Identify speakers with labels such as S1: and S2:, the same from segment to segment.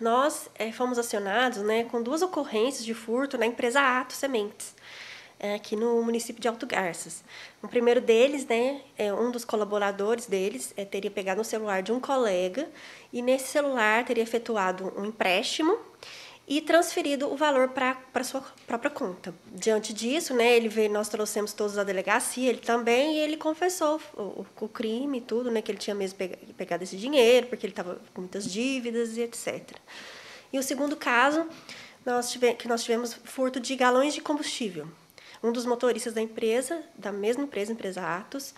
S1: nós é, fomos acionados né, com duas ocorrências de furto na empresa Ato Sementes, é, aqui no município de Alto Garças. O primeiro deles, né, é, um dos colaboradores deles, eh, teria pegado o celular de um colega e nesse celular teria efetuado um empréstimo e transferido o valor para sua própria conta. Diante disso, né, ele veio, nós trouxemos todos à delegacia, ele também, e ele confessou o, o crime e tudo, né, que ele tinha mesmo pegado esse dinheiro, porque ele estava com muitas dívidas e etc. E o segundo caso, nós tive, que nós tivemos furto de galões de combustível. Um dos motoristas da empresa, da mesma empresa, empresa Atos,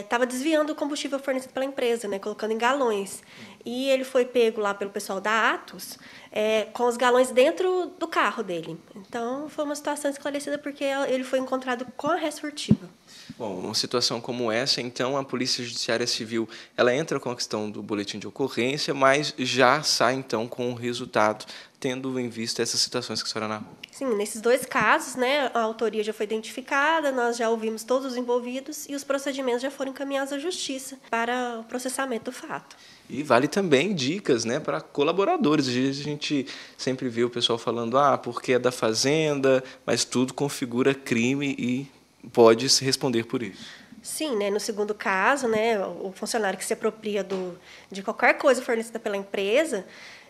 S1: estava é, desviando o combustível fornecido pela empresa, né, colocando em galões. E ele foi pego lá pelo pessoal da Atos é, com os galões dentro do carro dele. Então foi uma situação esclarecida porque ele foi encontrado com a ressortiva.
S2: Bom, uma situação como essa, então a Polícia Judiciária Civil ela entra com a questão do boletim de ocorrência, mas já sai então com o resultado, tendo em vista essas situações que a senhora narrou.
S1: Sim, nesses dois casos, né, a autoria já foi identificada, nós já ouvimos todos os envolvidos e os procedimentos já foram encaminhados à justiça para o processamento do fato.
S2: E vale também dicas né, para colaboradores. Às vezes a gente sempre vê o pessoal falando, ah, porque é da fazenda, mas tudo configura crime e pode se responder por isso.
S1: Sim, né? No segundo caso, né, o funcionário que se apropria do, de qualquer coisa fornecida pela empresa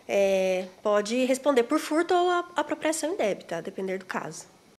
S1: é, pode responder por furto ou apropriação indébita, a depender do caso.